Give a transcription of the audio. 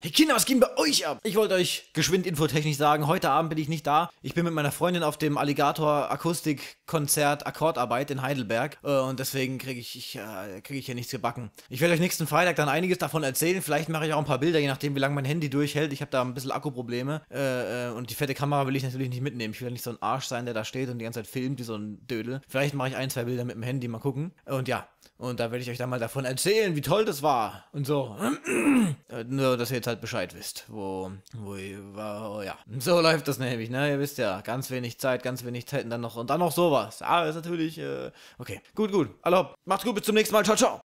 Hey Kinder, was ging bei euch ab? Ich wollte euch geschwind infotechnisch sagen, heute Abend bin ich nicht da. Ich bin mit meiner Freundin auf dem Alligator-Akustik-Konzert Akkordarbeit in Heidelberg äh, und deswegen kriege ich, ich äh, krieg ich hier nichts gebacken. Ich werde euch nächsten Freitag dann einiges davon erzählen. Vielleicht mache ich auch ein paar Bilder, je nachdem, wie lange mein Handy durchhält. Ich habe da ein bisschen Akkuprobleme äh, äh, und die fette Kamera will ich natürlich nicht mitnehmen. Ich will nicht so ein Arsch sein, der da steht und die ganze Zeit filmt wie so ein Dödel. Vielleicht mache ich ein, zwei Bilder mit dem Handy, mal gucken. Und ja, und da werde ich euch dann mal davon erzählen, wie toll das war und so. Nur, dass ihr jetzt halt Bescheid wisst. Wo, wo, wo, ja. So läuft das nämlich, ne? Ihr wisst ja, ganz wenig Zeit, ganz wenig Zeit und dann noch, und dann noch sowas. Ah, ist natürlich, äh, okay. Gut, gut. Allop. Macht's gut, bis zum nächsten Mal. Ciao, ciao.